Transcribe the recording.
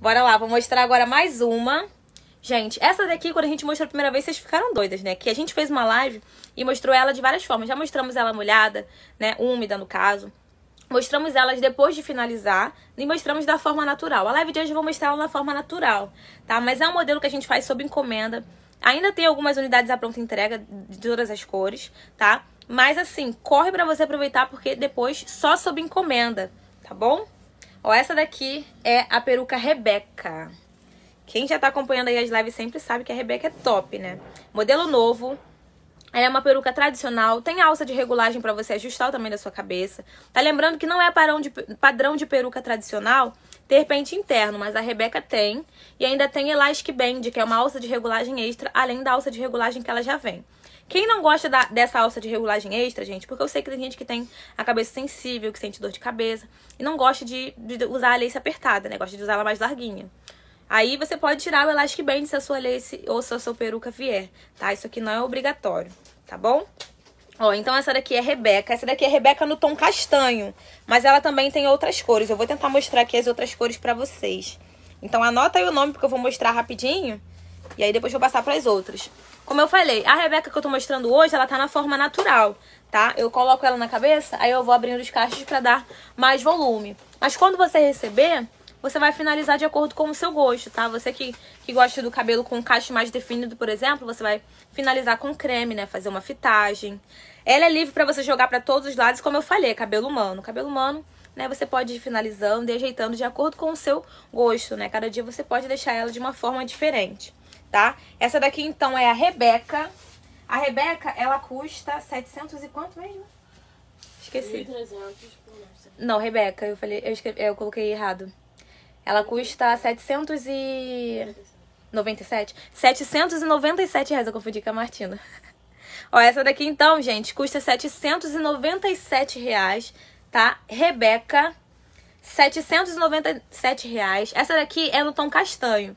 Bora lá, vou mostrar agora mais uma. Gente, essa daqui, quando a gente mostrou a primeira vez, vocês ficaram doidas, né? Que a gente fez uma live e mostrou ela de várias formas. Já mostramos ela molhada, né? Úmida, no caso. Mostramos elas depois de finalizar e mostramos da forma natural. A live de hoje eu vou mostrar ela na forma natural, tá? Mas é um modelo que a gente faz sob encomenda. Ainda tem algumas unidades à pronta entrega de todas as cores, tá? Mas assim, corre pra você aproveitar porque depois só sob encomenda, tá bom? Ó, essa daqui é a peruca Rebeca. Quem já tá acompanhando aí as lives sempre sabe que a Rebeca é top, né? Modelo novo, ela é uma peruca tradicional, tem alça de regulagem para você ajustar o tamanho da sua cabeça. Tá lembrando que não é padrão de, padrão de peruca tradicional ter pente interno, mas a Rebeca tem. E ainda tem Elastic Band, que é uma alça de regulagem extra, além da alça de regulagem que ela já vem. Quem não gosta da, dessa alça de regulagem extra, gente, porque eu sei que tem gente que tem a cabeça sensível, que sente dor de cabeça, e não gosta de, de usar a lace apertada, né? Gosta de usar ela mais larguinha. Aí você pode tirar o Elastic Band se a sua lace ou se a sua peruca vier, tá? Isso aqui não é obrigatório, tá bom? Ó, então essa daqui é Rebeca. Essa daqui é Rebeca no tom castanho, mas ela também tem outras cores. Eu vou tentar mostrar aqui as outras cores pra vocês. Então anota aí o nome, porque eu vou mostrar rapidinho. E aí depois vou passar pras outras. Como eu falei, a Rebeca que eu tô mostrando hoje, ela tá na forma natural, tá? Eu coloco ela na cabeça, aí eu vou abrindo os cachos pra dar mais volume. Mas quando você receber, você vai finalizar de acordo com o seu gosto, tá? Você que, que gosta do cabelo com um cacho mais definido, por exemplo, você vai finalizar com creme, né? Fazer uma fitagem. Ela é livre para você jogar para todos os lados, como eu falei, é cabelo humano. Cabelo humano, né? Você pode ir finalizando e ajeitando de acordo com o seu gosto, né? Cada dia você pode deixar ela de uma forma diferente, tá? Essa daqui, então, é a Rebeca. A Rebeca, ela custa 700 e quanto mesmo? Esqueci. 1.300. Não, Rebeca, eu falei, eu, escrevi, eu coloquei errado. Ela custa 700 e... 97? 797 reais, eu confundi com a Martina. Ó, essa daqui então, gente, custa 797 reais, tá? Rebeca, 797 reais. Essa daqui é no tom castanho.